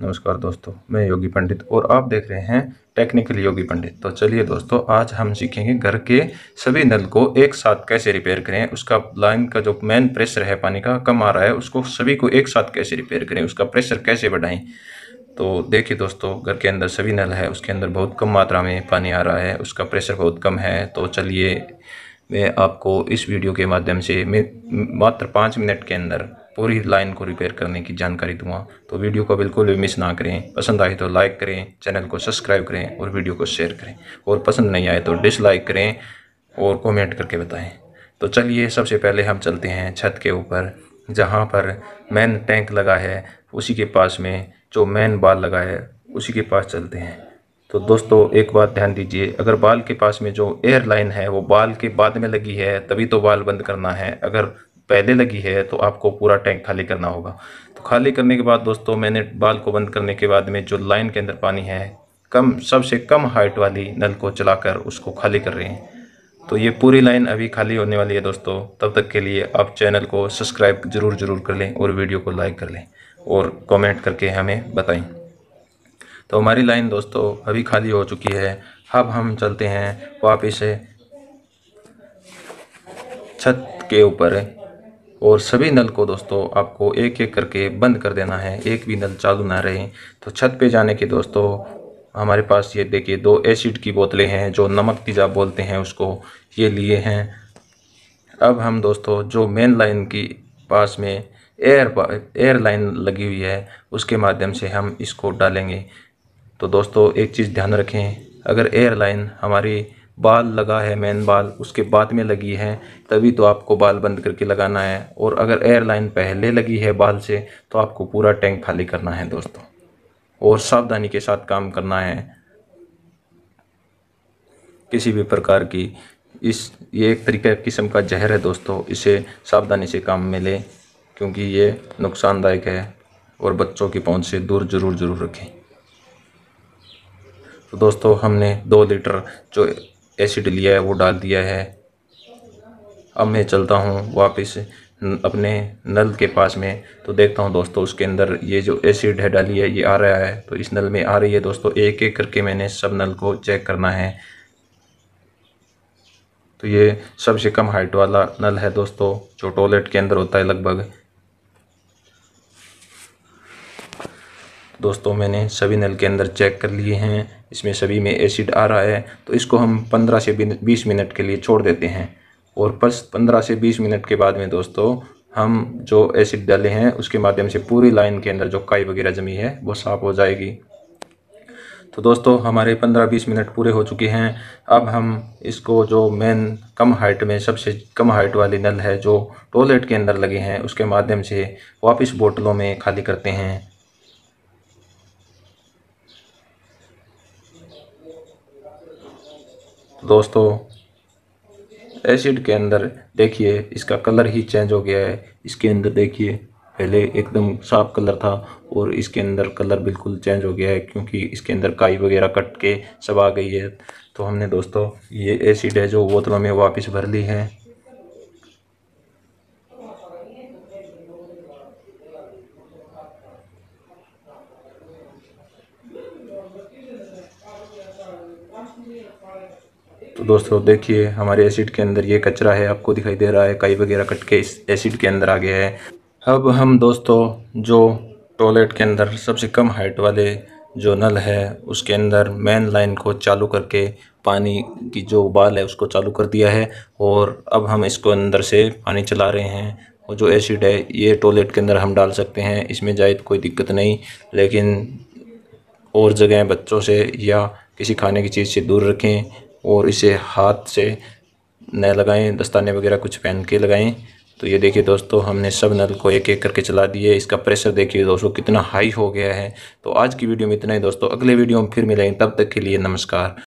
नमस्कार दोस्तों मैं योगी पंडित और आप देख रहे हैं टेक्निकल योगी पंडित तो चलिए दोस्तों आज हम सीखेंगे घर के सभी नल को एक साथ कैसे रिपेयर करें उसका लाइन का जो मेन प्रेशर है पानी का कम आ रहा है उसको सभी को एक साथ कैसे रिपेयर करें उसका प्रेशर कैसे बढ़ाएं तो देखिए दोस्तों घर के अंदर सभी नल है उसके अंदर बहुत कम मात्रा में पानी आ रहा है उसका प्रेशर बहुत कम है तो चलिए मैं आपको इस वीडियो के माध्यम से मात्र पाँच मिनट के अंदर पूरी लाइन को रिपेयर करने की जानकारी दूँगा तो वीडियो को बिल्कुल भी मिस ना करें पसंद आए तो लाइक करें चैनल को सब्सक्राइब करें और वीडियो को शेयर करें और पसंद नहीं आए तो डिसलाइक करें और कमेंट करके बताएं तो चलिए सबसे पहले हम चलते हैं छत के ऊपर जहाँ पर मैन टैंक लगा है उसी के पास में जो मैन बाल लगा है उसी के पास चलते हैं तो दोस्तों एक बात ध्यान दीजिए अगर बाल के पास में जो एयर लाइन है वो बाल के बाद में लगी है तभी तो बाल बंद करना है अगर पहले लगी है तो आपको पूरा टैंक खाली करना होगा तो खाली करने के बाद दोस्तों मैंने बाल को बंद करने के बाद में जो लाइन के अंदर पानी है कम सबसे कम हाइट वाली नल को चलाकर उसको खाली कर रहे हैं तो ये पूरी लाइन अभी खाली होने वाली है दोस्तों तब तक के लिए आप चैनल को सब्सक्राइब ज़रूर ज़रूर कर लें और वीडियो को लाइक कर लें और कमेंट करके हमें बताएं तो हमारी लाइन दोस्तों अभी खाली हो चुकी है अब हम चलते हैं वापिस छत के ऊपर और सभी नल को दोस्तों आपको एक एक करके बंद कर देना है एक भी नल चालू ना रहे तो छत पे जाने के दोस्तों हमारे पास ये देखिए दो एसिड की बोतलें हैं जो नमक तीजा बोलते हैं उसको ये लिए हैं अब हम दोस्तों जो मेन लाइन की पास में एयर एयर लाइन लगी हुई है उसके माध्यम से हम इसको डालेंगे तो दोस्तों एक चीज़ ध्यान रखें अगर एयर लाइन हमारी बाल लगा है मेन बाल उसके बाद में लगी है तभी तो आपको बाल बंद करके लगाना है और अगर एयरलाइन पहले लगी है बाल से तो आपको पूरा टैंक खाली करना है दोस्तों और सावधानी के साथ काम करना है किसी भी प्रकार की इस ये एक तरीके किस्म का जहर है दोस्तों इसे सावधानी से काम में लें क्योंकि ये नुकसानदायक है और बच्चों की पहुंच से दूर ज़रूर ज़रूर रखें तो दोस्तों हमने दो लीटर जो एसिड लिया है वो डाल दिया है अब मैं चलता हूँ वापस अपने नल के पास में तो देखता हूँ दोस्तों उसके अंदर ये जो एसिड है डाली है ये आ रहा है तो इस नल में आ रही है दोस्तों एक एक करके मैंने सब नल को चेक करना है तो ये सबसे कम हाइट वाला नल है दोस्तों जो टॉयलेट के अंदर होता है लगभग दोस्तों मैंने सभी नल के अंदर चेक कर लिए हैं इसमें सभी में एसिड आ रहा है तो इसको हम पंद्रह से बीस मिनट के लिए छोड़ देते हैं और बस पंद्रह से बीस मिनट के बाद में दोस्तों हम जो एसिड डाले हैं उसके माध्यम से पूरी लाइन के अंदर जो काई वगैरह जमी है वो साफ़ हो जाएगी तो दोस्तों हमारे 15-20 मिनट पूरे हो चुके हैं अब हम इसको जो मेन कम हाइट में सबसे कम हाइट वाली नल है जो टॉयलेट के अंदर लगे हैं उसके माध्यम से वापस बोतलों में खाली करते हैं दोस्तों एसिड के अंदर देखिए इसका कलर ही चेंज हो गया है इसके अंदर देखिए पहले एकदम साफ कलर था और इसके अंदर कलर बिल्कुल चेंज हो गया है क्योंकि इसके अंदर काई वगैरह कट के सब आ गई है तो हमने दोस्तों ये एसिड है जो बोतलों में वापस भर ली है दोस्तों देखिए हमारे एसिड के अंदर ये कचरा है आपको दिखाई दे रहा है काई वगैरह कट के इस एसिड के अंदर आ गया है अब हम दोस्तों जो टॉयलेट के अंदर सबसे कम हाइट वाले जो नल है उसके अंदर मेन लाइन को चालू करके पानी की जो उबाल है उसको चालू कर दिया है और अब हम इसको अंदर से पानी चला रहे हैं और जो एसिड है ये टॉयलेट के अंदर हम डाल सकते हैं इसमें जाए तो कोई दिक्कत नहीं लेकिन और जगह बच्चों से या किसी खाने की चीज़ से दूर रखें और इसे हाथ से न लगाएं दस्ताने वगैरह कुछ पहन के लगाएं तो ये देखिए दोस्तों हमने सब नल को एक एक करके चला दिए इसका प्रेशर देखिए दोस्तों कितना हाई हो गया है तो आज की वीडियो में इतना ही दोस्तों अगले वीडियो में फिर मिलेंगे तब तक के लिए नमस्कार